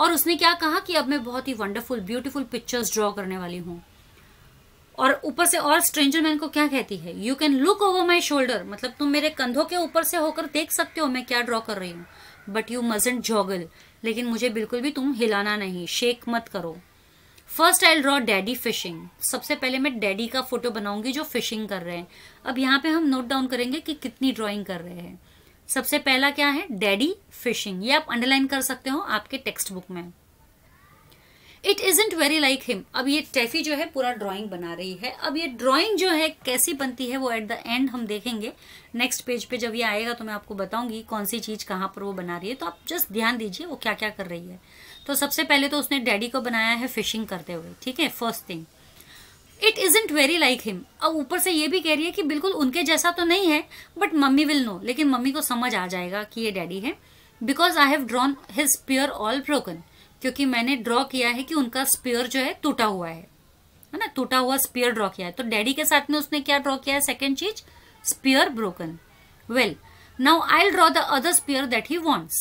और उसने क्या कहा कि अब मैं बहुत ही वंडरफुल ब्यूटीफुल पिक्चर्स ड्रॉ करने वाली हूँ और ऊपर से और स्ट्रेंजर मैन को क्या कहती है you can look over my shoulder मतलब तुम मेरे कंधों के ऊपर से होकर देख सकते हो मैं क्या ड्रॉ कर रही हूँ बट यू मजेंट जॉगल लेकिन मुझे बिल्कुल भी तुम हिलाना नहीं शेक मत करो first I draw daddy fishing सबसे पहले मैं डैडी का फोटो बनाऊंगी जो फिशिंग कर रहे हैं अब यहाँ पे हम नोट डाउन करेंगे कि कितनी ड्राइंग कर रहे हैं सबसे पहला क्या है डैडी फिशिंग ये आप अंडरलाइन कर सकते हो आपके टेक्स्ट बुक में it isn't very like him अब ये टेफी जो है पूरा ड्रॉइंग बना रही है अब ये ड्रॉइंग जो है कैसी बनती है वो एट द एंड हम देखेंगे नेक्स्ट पेज पे जब ये आएगा तो मैं आपको बताऊंगी कौन सी चीज़ कहाँ पर वो बना रही है तो आप जस्ट ध्यान दीजिए वो क्या क्या कर रही है तो सबसे पहले तो उसने डैडी को बनाया है फिशिंग करते हुए ठीक है first thing it isn't very like him अब ऊपर से ये भी कह रही है कि बिल्कुल उनके जैसा तो नहीं है बट मम्मी विल नो लेकिन मम्मी को समझ आ जाएगा कि ये डैडी है because I have drawn his pure all broken क्योंकि मैंने ड्रॉ किया है कि उनका स्पेयर जो है टूटा हुआ है है ना टूटा हुआ स्पेयर ड्रॉ किया है तो डैडी के साथ में उसने क्या ड्रॉ किया है सेकेंड चीज spear broken well now I draw the other spear that he wants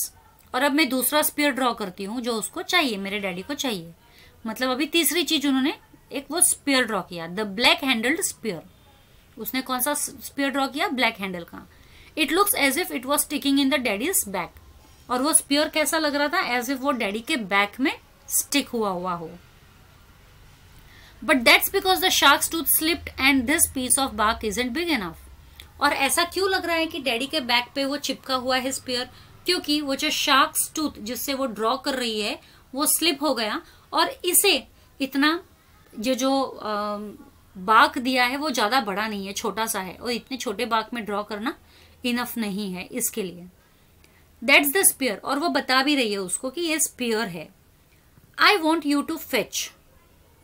और अब मैं दूसरा स्पेयर ड्रॉ करती हूँ जो उसको चाहिए मेरे डैडी को चाहिए मतलब अभी तीसरी चीज उन्होंने एक वो स्पेयर ड्रॉ किया द ब्लैक हैंडल्ड स्पेयर उसने कौन सा स्पेयर ड्रॉ किया ब्लैक हैंडल का it looks as if it was ticking in the daddy's back और वो स्पियर कैसा लग रहा था एज इफ वो डैडी के बैक में स्टिक हुआ हुआ हो but that's because the sharks tooth slipped and this piece of bark is big enough और ऐसा क्यों लग रहा है कि डैडी के बैक पे वो चिपका हुआ है स्पियर क्योंकि वो जो शार्क्स टूथ जिससे वो ड्रॉ कर रही है वो स्लिप हो गया और इसे इतना जो जो बाग दिया है वो ज़्यादा बड़ा नहीं है छोटा सा है और इतने छोटे बाक में ड्रॉ करना इनफ नहीं है इसके लिए दैट्स द स्पीयर और वो बता भी रही है उसको कि ये स्पियर है I want you to fetch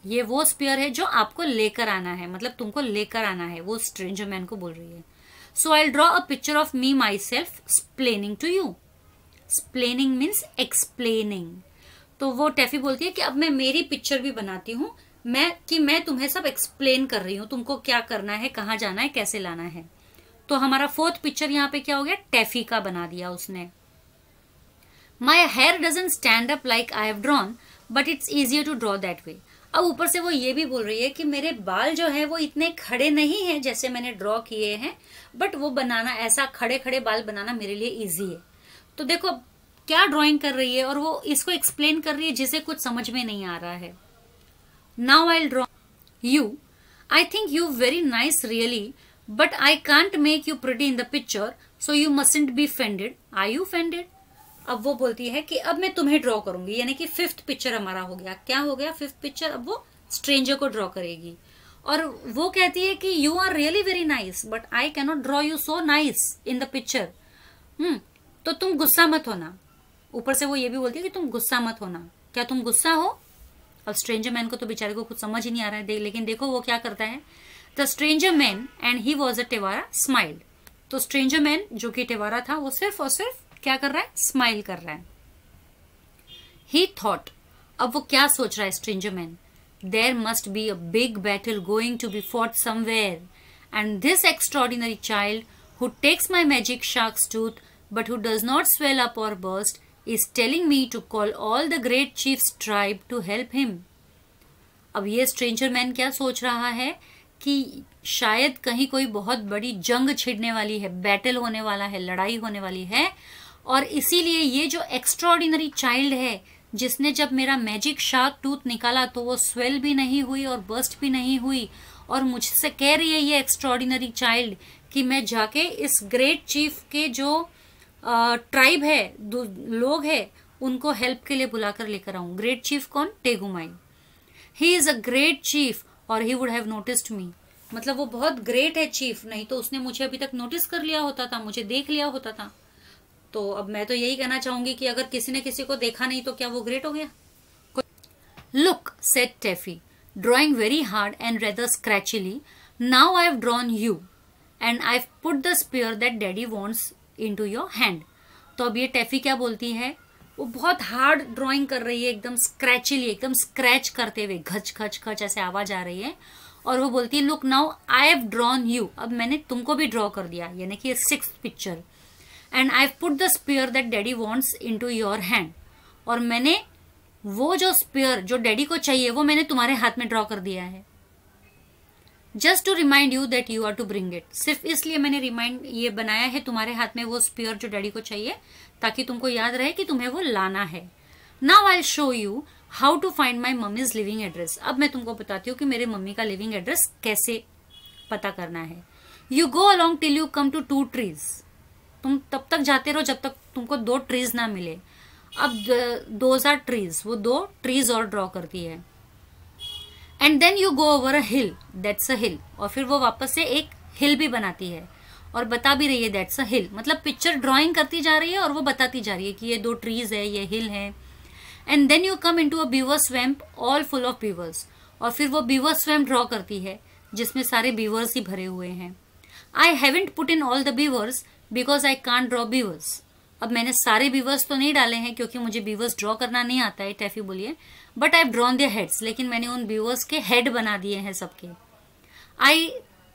ये वो स्पीयर है जो आपको लेकर आना है मतलब तुमको लेकर आना है वो स्ट्रेंजर मैन को बोल रही है so I draw a picture of me myself splaining to you splaining means explaining तो वो टेफी बोलती है कि अब मैं मेरी पिक्चर भी बनाती हूँ मैं कि मैं तुम्हें सब एक्सप्लेन कर रही हूँ तुमको क्या करना है कहाँ जाना है कैसे लाना है तो हमारा फोर्थ पिक्चर यहाँ पे क्या हो गया टेफी का बना दिया उसने my hair doesn't stand up like I have drawn but it's easier to draw that way अब ऊपर से वो ये भी बोल रही है कि मेरे बाल जो है वो इतने खड़े नहीं हैं जैसे मैंने ड्रॉ किए हैं बट वो बनाना ऐसा खड़े खड़े बाल बनाना मेरे लिए ईजी है तो देखो क्या ड्रॉइंग कर रही है और वो इसको एक्सप्लेन कर रही है जिसे कुछ समझ में नहीं आ रहा है now I draw you I think you very nice really but I can't make you pretty in the picture so you must be fended I you fended अब वो बोलती है कि अब मैं तुम्हें ड्रॉ करूंगी यानी कि फिफ्थ पिक्चर हमारा हो गया क्या हो गया फिफ्थ पिक्चर अब वो स्ट्रेंजर को ड्रॉ करेगी और वो कहती है कि you are really very nice but I cannot draw you so nice in the picture hmm तो तुम गुस्सा मत होना ऊपर से वो ये भी बोलती है कि तुम गुस्सा मत होना क्या तुम गुस्सा हो अब स्ट्रेंजर मैन को तो बेचारे को कुछ समझ ही नहीं आ रहा है देख, लेकिन देखो वो क्या करता है the stranger man and he was a Tewara smiled तो स्ट्रेंजर मैन जो कि टेवारा था वो सिर्फ और सिर्फ क्या कर रहा है स्माइल कर रहा है ही थॉट अब वो क्या सोच रहा है stranger man there must be a big battle going to be fought somewhere and this extraordinary child who takes my magic shark's tooth but who does not swell up और burst is telling me to call all the great chief tribe to help him अब ये stranger man क्या सोच रहा है कि शायद कहीं कोई बहुत बड़ी जंग छिड़ने वाली है बैटल होने वाला है लड़ाई होने वाली है और इसीलिए ये जो एक्स्ट्रॉर्डिनरी चाइल्ड है जिसने जब मेरा मैजिक शार्क टूथ निकाला तो वो स्वेल भी नहीं हुई और बर्स्ट भी नहीं हुई और मुझसे कह रही है ये एक्स्ट्रॉर्डिनरी चाइल्ड कि मैं जाके इस ग्रेट चीफ के जो ट्राइब है लोग है उनको हेल्प के लिए बुलाकर लेकर आऊं ग्रेट चीफ कौन Tegumai he is a great chief और he would have noticed me मतलब वो बहुत ग्रेट है चीफ नहीं तो उसने मुझे अभी तक नोटिस कर लिया होता था मुझे देख लिया होता था तो अब मैं तो यही कहना चाहूंगी कि अगर किसी ने किसी को देखा नहीं तो क्या वो ग्रेट हो गया look said Taffy drawing very hard and rather scratchily now I have drawn you and I have put the spear that daddy wants into your hand तो अब ये टेफी क्या बोलती है वो बहुत हार्ड ड्रॉइंग कर रही है एकदम स्क्रैचली एकदम स्क्रैच करते हुए घच घच घच ऐसे आवाज आ रही है और वो बोलती है look now I have drawn you अब मैंने तुमको भी ड्रॉ कर दिया यानी कि six picture and I put the spear that daddy wants into your hand और मैंने वो जो स्पीयर जो डैडी को चाहिए वो मैंने तुम्हारे हाथ में ड्रॉ कर दिया है just to remind you that you are to bring it सिर्फ इसलिए मैंने रिमाइंड ये बनाया है तुम्हारे हाथ में वो स्पीयर जो डैडी को चाहिए ताकि तुमको याद रहे कि तुम्हें वो लाना है now I show you how to find my mummy's living address अब मैं तुमको बताती हूँ कि मेरे मम्मी का लिविंग एड्रेस कैसे पता करना है you go along till you come to two trees तुम तब तक जाते रहो जब तक तुमको दो ट्रीज ना मिले अब दो आर ट्रीज वो दो ट्रीज और ड्रॉ करती है and then you go over a hill that's a hill और फिर वो वापस से एक हिल भी बनाती है और बता भी रही है दैट्स अ हिल मतलब पिक्चर ड्राइंग करती जा रही है और वो बताती जा रही है कि ये दो ट्रीज है ये हिल है and then you come into a beaver swamp all full of beavers और फिर वो बीवर स्वैम्प ड्रॉ करती है जिसमें सारे बीवर्स ही भरे हुए हैं I haven't put in all the beavers because I can't draw beavers अब मैंने सारे बीवर्स तो नहीं डाले हैं क्योंकि मुझे बीवर्स ड्रॉ करना नहीं आता है टैफी बोलिए but I drawn their heads लेकिन मैंने उन बीवर्स के हेड बना दिए हैं सबके I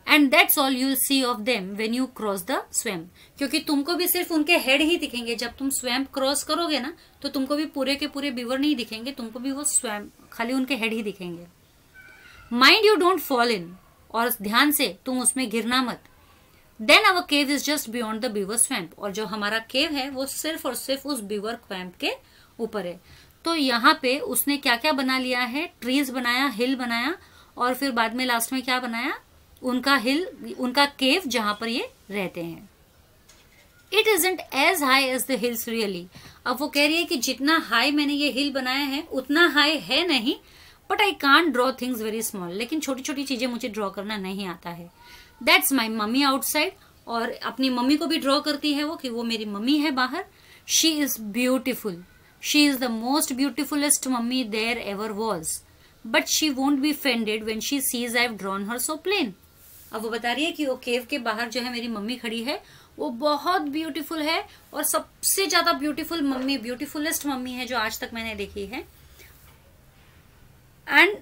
and that's all you see of them when you cross the swamp क्योंकि तुमको भी सिर्फ उनके हेड ही दिखेंगे जब तुम स्वैम क्रॉस करोगे ना तो तुमको भी पूरे के पूरे बीवर नहीं दिखेंगे तुमको भी वो स्वैम खाली उनके हेड ही दिखेंगे mind you don't fall in और ध्यान से तुम उसमें गिरना मत then our cave is just beyond the beaver swamp और जो हमारा केव है वो सिर्फ और सिर्फ उस बीवर स्वैम्प के ऊपर है तो यहाँ पे उसने क्या क्या बना लिया है ट्रीज बनाया हिल बनाया और फिर बाद में लास्ट में क्या बनाया उनका हिल उनका केव जहां पर ये रहते हैं it isn't as high as the hills really अब वो कह रही है कि जितना हाई मैंने ये हिल बनाया है उतना हाई है नहीं but I can't draw things very small लेकिन छोटी छोटी चीजें मुझे ड्रॉ करना नहीं आता है दैट्स माई मम्मी आउटसाइड और अपनी मम्मी को भी ड्रॉ करती है वो कि वो मेरी मम्मी है बाहर she is beautiful she is the most beautifulest mummy there ever was but she won't be fended when she sees I drawn her so plain अब वो बता रही है कि वो केव के बाहर जो है मेरी मम्मी खड़ी है वो बहुत ब्यूटीफुल है और सबसे ज्यादा ब्यूटीफुल मम्मी ब्यूटीफुलेस्ट मम्मी है जो आज तक मैंने देखी है एंड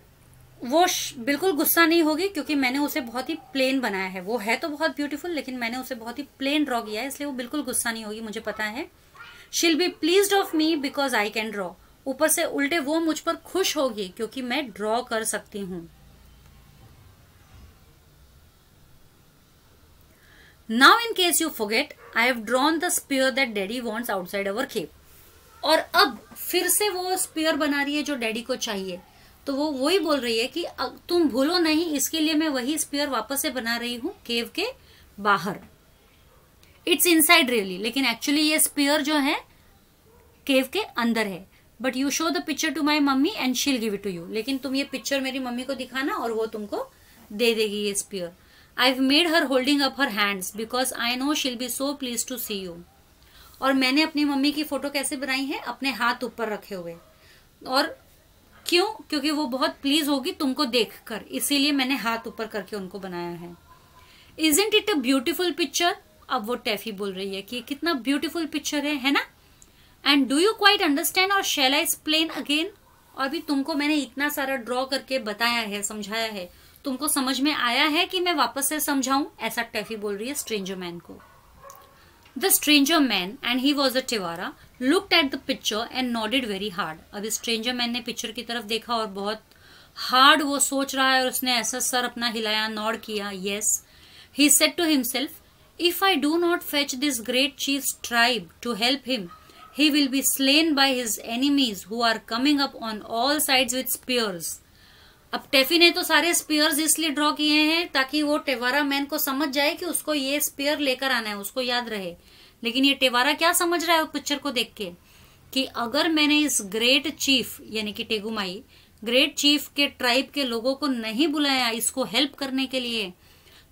वो बिल्कुल गुस्सा नहीं होगी क्योंकि मैंने उसे बहुत ही प्लेन बनाया है वो है तो बहुत ब्यूटीफुल लेकिन मैंने उसे बहुत ही प्लेन ड्रॉ किया है इसलिए वो बिल्कुल गुस्सा नहीं होगी मुझे पता है she'll be pleased of me because I can draw ऊपर से उल्टे वो मुझ पर खुश होगी क्योंकि मैं ड्रॉ कर सकती हूँ now in case you forget I have drawn the spear that daddy wants outside our खेप और अब फिर से वो स्पीयर बना रही है जो डैडी को चाहिए तो वो वही बोल रही है कि तुम भूलो नहीं इसके लिए मैं वही स्पीयर वापस से बना रही हूँ केव के बाहर इट्स इनसाइड रियली लेकिन एक्चुअली ये स्पीयर जो है केव के अंदर है but you show the picture to my mummy and she'll give to you लेकिन तुम ये पिक्चर मेरी मम्मी को दिखाना और वो तुमको दे देगी ये spear I have made her holding up her hands because I know she'll be so pleased to see you और मैंने अपनी मम्मी की फोटो कैसे बनाई है अपने हाथ ऊपर रखे हुए और क्यों क्योंकि वो बहुत प्लीज होगी तुमको देखकर इसीलिए मैंने हाथ ऊपर करके उनको बनाया है isn't it a beautiful picture अब वो टैफी बोल रही है कि कितना ब्यूटीफुल पिक्चर है है ना and do you quite understand और शेल आई एक्सप्लेन अगेन और भी तुमको मैंने इतना सारा ड्रॉ करके बताया है समझाया है तुमको समझ में आया है कि मैं वापस से समझाऊं ऐसा टैफी बोल रही है स्ट्रेंजर मैन को the stranger man and he was a Tewara looked at the picture and nodded very hard अभी स्ट्रेंजर मैन ने पिक्चर की तरफ देखा और बहुत हार्ड वो सोच रहा है और उसने ऐसा सर अपना हिलाया नॉड किया yes he said to himself if I do not fetch this great chief tribe to help him he will be slain by his enemies who are coming up on all side with spears अब Taffy ने तो सारे spheres इसलिए draw किए हैं ताकि वो टेवारा man को समझ जाए कि उसको ये स्पीयर लेकर आना है उसको याद रहे लेकिन ये टेवारा क्या समझ रहा है पिक्चर को देख के कि अगर मैंने इस ग्रेट चीफ यानी कि टेगुमाई ग्रेट चीफ के ट्राइब के लोगों को नहीं बुलाया इसको हेल्प करने के लिए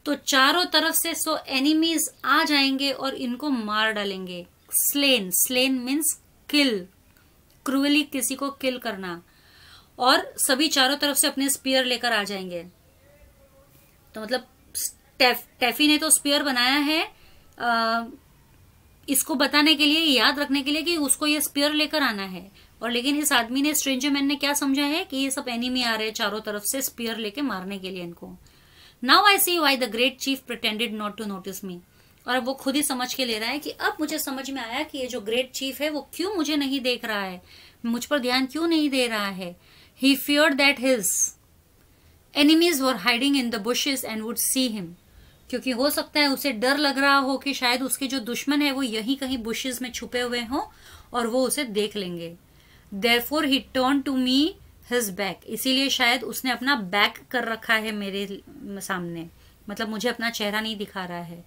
तो चारों तरफ से सो एनिमीज आ जाएंगे और इनको मार डालेंगे slain slain means kill cruelly किसी को किल करना और सभी चारों तरफ से अपने स्पीयर लेकर आ जाएंगे तो मतलब टेफ, टेफी ने तो स्पीयर बनाया है आ, इसको बताने के लिए याद रखने के लिए कि उसको ये स्पीयर लेकर आना है और लेकिन इस आदमी ने स्ट्रेंजर मैन ने क्या समझा है कि ये सब एनिमी आ रहे हैं चारों तरफ से स्पीयर लेके मारने के लिए इनको now I see why the great chief pretended not to notice me और वो खुद ही समझ के ले रहा है कि अब मुझे समझ में आया कि ये जो ग्रेट चीफ है वो क्यों मुझे नहीं देख रहा है मुझ पर ध्यान क्यों नहीं दे रहा है He feared that his enemies were hiding in the bushes and would see him. क्योंकि हो सकता है उसे डर लग रहा हो कि शायद उसके जो दुश्मन है वो यहीं कहीं बुशेज में छुपे हुए हों और वो उसे देख लेंगे therefore he turn to me his back इसीलिए शायद उसने अपना बैक कर रखा है मेरे सामने मतलब मुझे अपना चेहरा नहीं दिखा रहा है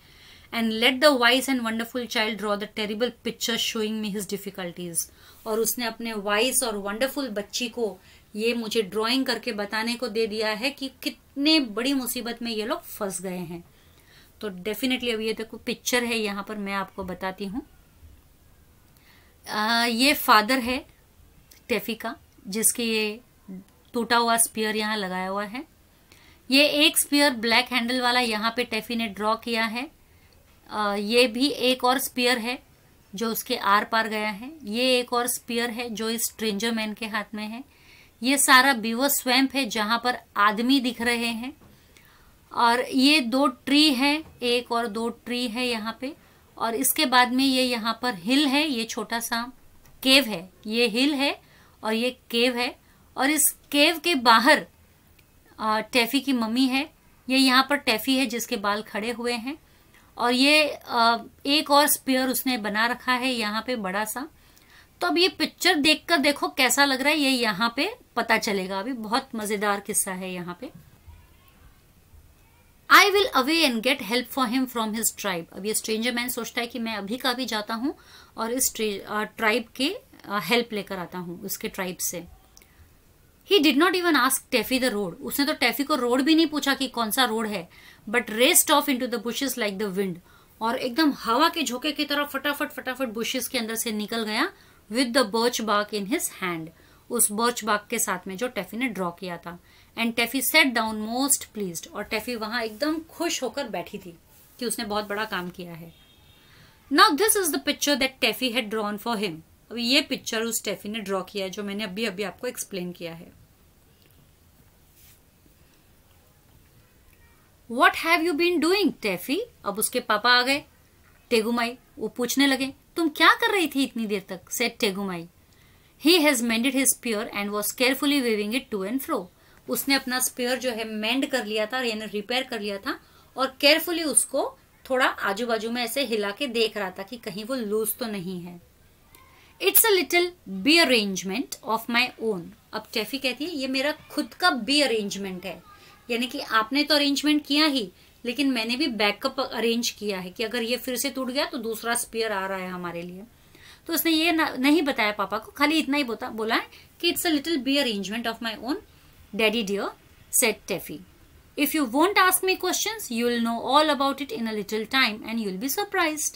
and let the wise and wonderful child draw the terrible picture showing me his difficulties और उसने अपने वाइस और वंडरफुल बच्ची को ये मुझे ड्राइंग करके बताने को दे दिया है कि कितने बड़ी मुसीबत में ये लोग फंस गए हैं तो डेफिनेटली अभी ये देखो पिक्चर है यहाँ पर मैं आपको बताती हूँ ये फादर है टेफी का जिसके ये टूटा हुआ स्पीयर यहाँ लगाया हुआ है ये एक स्पीयर ब्लैक हैंडल वाला यहाँ पे टेफी ने ड्रॉ किया है आ, ये भी एक और स्पीयर है जो उसके आर पार गया है ये एक और स्पीयर है जो इस ट्रेंजर मैन के हाथ में है ये सारा बीवर स्वैम्प है जहां पर आदमी दिख रहे हैं और ये दो ट्री है एक और दो ट्री है यहाँ पे और इसके बाद में ये यहाँ पर हिल है ये छोटा सा केव है ये हिल है और ये केव है और इस केव के बाहर टैफी की मम्मी है ये यहाँ पर टैफी है जिसके बाल खड़े हुए हैं और ये एक और स्पेयर उसने बना रखा है यहाँ पे बड़ा सा तो अब ये पिक्चर देखकर देखो कैसा लग रहा है ये यहाँ पे पता चलेगा अभी बहुत मजेदार किस्सा है यहाँ पे I will away and get help for him from his tribe अब ये स्ट्रेंजर मैन सोचता है कि मैं अभी का भी जाता हूँ और इस ट्राइब के हेल्प लेकर आता हूँ उसके ट्राइब से he did not even ask Taffy the road उसने तो टेफी को रोड भी नहीं पूछा कि कौन सा रोड है but raced off into the bushes like the wind और एकदम हवा के झोंके की तरह फटाफट फटाफट बुशेज के अंदर से निकल गया with the birch bark in his hand उस बर्च बाग के साथ में जो टेफी ने ड्रॉ किया था and Taffy sat down most pleased और टेफी वहां एकदम खुश होकर बैठी थी कि उसने बहुत बड़ा काम किया है now this is the picture that Taffy had drawn for him अब ये पिक्चर उस टेफी ने ड्रॉ किया है जो मैंने अभी अभी आपको एक्सप्लेन किया है what have you been doing Taffy अब उसके पापा आ गए टेगुमाई वो पूछने लगे तुम क्या कर रही थी इतनी देर तक said Tegumai he has mended his spear and was carefully waving it to and fro उसने अपना स्पीयर जो है मेंड कर लिया था यानी रिपेयर कर लिया था और केयरफुली उसको थोड़ा आजू बाजू में ऐसे हिला के देख रहा था कि कहीं वो लूज तो नहीं है it's a little bit arrangement of my own अब टेफी कहती है ये मेरा खुद का बी अरेंजमेंट है यानी कि आपने तो अरेंजमेंट किया ही लेकिन मैंने भी बैकअप अरेंज किया है कि अगर ये फिर से टूट गया तो दूसरा स्पेयर आ रहा है हमारे लिए तो उसने ये नहीं बताया पापा को खाली इतना ही बोला है कि it's a little bit arrangement of my own daddy dear said Taffy if you want ask me question you will know all about it in a little time and you'll be surprise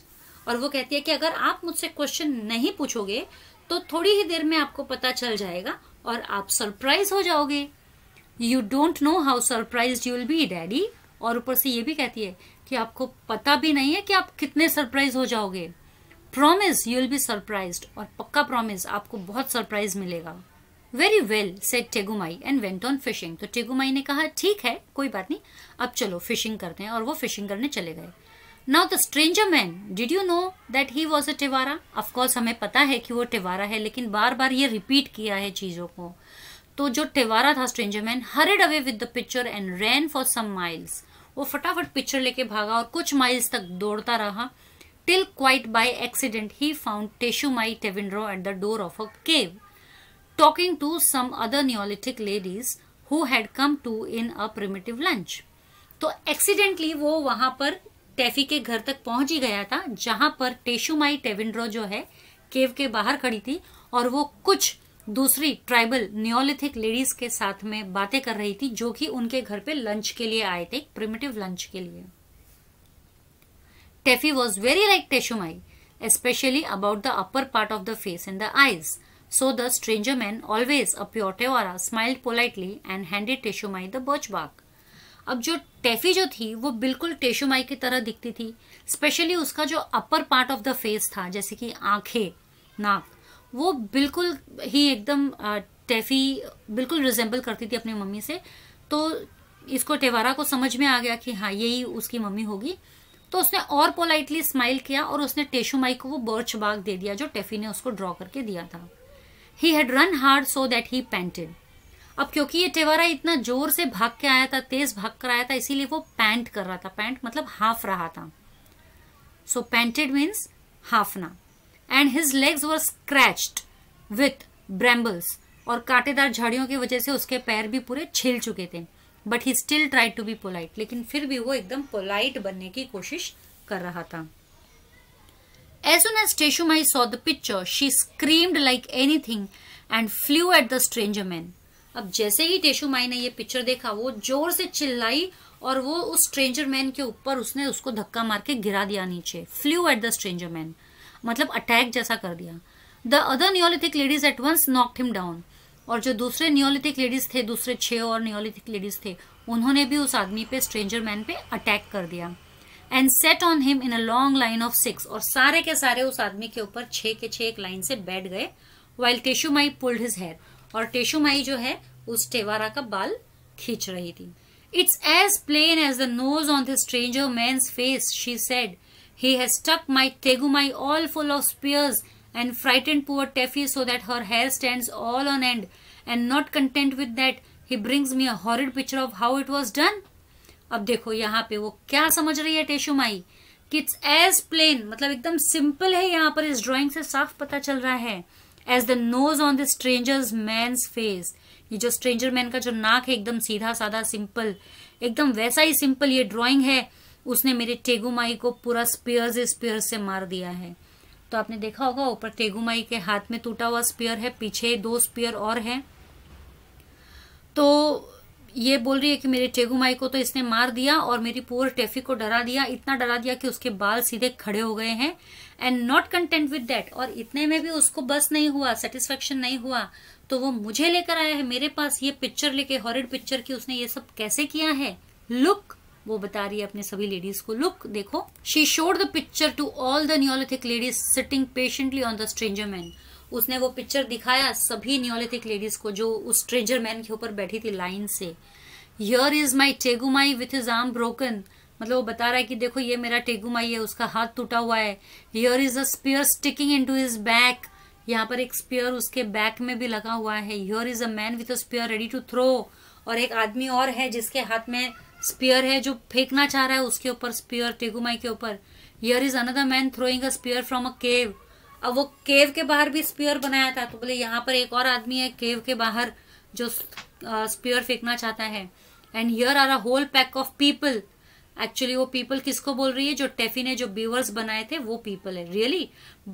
और वो कहती है कि अगर आप मुझसे question नहीं पूछोगे तो थोड़ी ही देर में आपको पता चल जाएगा और आप सरप्राइज हो जाओगे you don't know how surprise you will be daddy और ऊपर से ये भी कहती है कि आपको पता भी नहीं है कि आप कितने सरप्राइज हो जाओगे promise you will be surprise और पक्का प्रॉमिस आपको बहुत सरप्राइज मिलेगा very well said Tegumai and went on fishing तो टेगुमाई ने कहा ठीक है कोई बात नहीं अब चलो फिशिंग करते हैं और वो फिशिंग करने चले गए now the stranger man did you know that he was a Tewara of course हमें पता है कि वो टिवारा है लेकिन बार बार ये रिपीट किया है चीज़ों को तो जो टिवारा था stranger man hurried away with the picture and ran for some miles वो फटाफट पिक्चर लेके भागा और कुछ माइल्स तक दौड़ता रहा till quite by accident he found Teshumai Tewindrow at the door of a cave talking to some other Neolithic ladies who had come to in a primitive lunch तो एक्सीडेंटली वो वहां पर टेफी के घर तक पहुंच ही गया था जहां पर टेशुमाई टेविंड्रो जो है केव के बाहर खड़ी थी और वो कुछ दूसरी ट्राइबल न्योलिथिक लेडीज के साथ में बातें कर रही थी जो कि उनके घर पे लंच के लिए आए थे प्रिमिटिव लंच के लिए Taffy was very like Teshumai especially about the upper part of the face and the eyes. So the stranger man, always a Pyotewara, smiled politely and handed Teshumai the birch bark. अब जो टेफी जो थी वो बिल्कुल टेशुमाई की तरह दिखती थी स्पेशली उसका जो upper part of the face था जैसे कि आंखें नाक वो बिल्कुल ही एकदम टेफी बिल्कुल रिजेंबल करती थी अपनी मम्मी से तो इसको टेवारा को समझ में आ गया कि हाँ यही उसकी मम्मी होगी तो उसने और पोलाइटली स्माइल किया और उसने टेशु माई को वो बर्च बाग दे दिया जो टेफी ने उसको ड्रॉ करके दिया था he had run hard so that he panted अब क्योंकि ये टेवारा इतना जोर से भाग के आया था तेज भाग कर आया था इसीलिए वो पैंट कर रहा था पैंट मतलब हाफ रहा था सो पैंटेड मीन्स हाफना and his legs were scratched with brambles और कांटेदार झाड़ियों की वजह से उसके पैर भी पूरे छिल चुके थे but he still try to be polite लेकिन फिर भी वो एकदम पोलाइट बनने की कोशिश कर रहा था as soon as Teshumai saw the she screamed like anything and flew at the stranger man अब जैसे ही टेशुमाई ने ये पिक्चर देखा वो जोर से चिल्लाई और वो उस स्ट्रेंजर मैन के ऊपर उसने उसको धक्का मार के गिरा दिया नीचे flew at the stranger man मतलब अटैक जैसा कर दिया the other Neolithic ladies at once knocked him down और जो दूसरे न्योलिथिक लेडीज थे दूसरे छः और न्योलिथिक लेडीज थे उन्होंने भी उस आदमी पे स्ट्रेंजर मैन पे अटैक कर दिया and sat on him in a long line of six और सारे के सारे उस आदमी के ऊपर छः के छः एक लाइन से बैठ गए while Teshumai pulled his hair और टेशुमाई जो है उस टेवारा का बाल खींच रही थी it's as plain as the nose on the stranger man face she said He has stuck my tegumai all full of spears and frightened poor Taffy so that her hair stands all on end. And not content with that, he brings me a horrid picture of how it was done. ab dekho yahan pe wo kya samajh rahi hai teshumai kids as plain matlab ekdam simple hai yahan par is drawing se saaf pata chal raha hai as the nose on the stranger's man's face face ये जो stranger man का जो नाक है एकदम सीधा साधा simple एकदम वैसा ही सिंपल ये ड्राइंग है उसने मेरे टेगुमाई को पूरा स्पेयर्स स्पेयर से मार दिया है तो आपने देखा होगा ऊपर टेगुमाई के हाथ में टूटा हुआ स्पेयर है पीछे दो स्पेयर और है तो ये बोल रही है कि मेरे टेगुमाई को तो इसने मार दिया और मेरी पूर टेफी को डरा दिया इतना डरा दिया कि उसके बाल सीधे खड़े हो गए हैं and not content with that और इतने में भी उसको बस नहीं हुआ सेटिस्फेक्शन नहीं हुआ तो वो मुझे लेकर आया है मेरे पास ये पिक्चर लेके हॉरिड पिक्चर की उसने ये सब कैसे किया है लुक वो बता रही है अपने सभी लेडीज को लुक देखो she showed the picture to all the Neolithic ladies sitting patiently on the stranger man उसने वो पिक्चर दिखाया सभी न्योलिथिक लेडीज को जो उस स्ट्रेंजर मैन के ऊपर बैठी थी लाइन से here is my Tegumai with his arm broken मतलब वो बता रहा है कि देखो ये मेरा टेगुमाई है उसका हाथ टूटा हुआ है here is a spear sticking in to his back यहाँ पर एक स्पीयर उसके बैक में भी लगा हुआ है here is a man with a spear ready to throw और एक आदमी और है जिसके हाथ में स्पीयर है जो फेंकना चाह रहा है उसके ऊपर स्पीयर टेगुमाई के ऊपर here is another man throwing a spear from a cave अब वो केव के बाहर भी स्पीयर बनाया था तो बोले यहाँ पर एक और आदमी है केव के बाहर जो स्पीयर फेंकना चाहता है and here are a whole pack of people actually वो पीपल किसको बोल रही है जो टेफी ने जो बीवर्स बनाए थे वो पीपल है really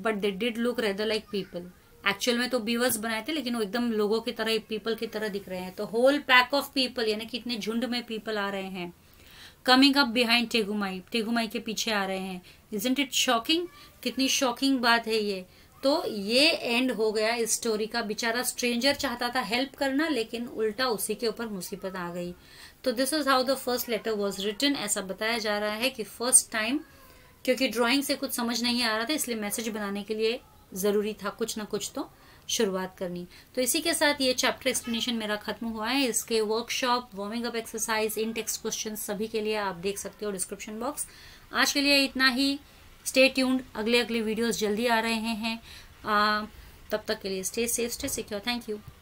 but they did look rather like people actual में तो बीवर्स बनाए थे लेकिन वो एकदम लोगों की तरह पीपल की तरह दिख रहे हैं तो होल पैक ऑफ पीपल यानी कि इतने झुंड में पीपल आ रहे हैं coming up behind Tegumai Tegumai के पीछे आ रहे हैं इज इट शॉकिंग कितनी शॉकिंग बात है ये तो ये एंड हो गया इस स्टोरी का बेचारा स्ट्रेंजर चाहता था हेल्प करना लेकिन उल्टा उसी के ऊपर मुसीबत आ गई तो this is how the first letter was written ऐसा बताया जा रहा है कि फर्स्ट टाइम क्योंकि ड्राइंग से कुछ समझ नहीं आ रहा था इसलिए मैसेज बनाने के लिए ज़रूरी था कुछ ना कुछ तो शुरुआत करनी तो इसी के साथ ये चैप्टर एक्सप्लेनेशन मेरा खत्म हुआ है इसके workshop warming up exercise in text question सभी के लिए आप देख सकते हो डिस्क्रिप्शन बॉक्स आज के लिए इतना ही स्टे ट्यून्ड अगले अगले वीडियोज जल्दी आ रहे हैं आ, तब तक के लिए stay safe stay secure thank you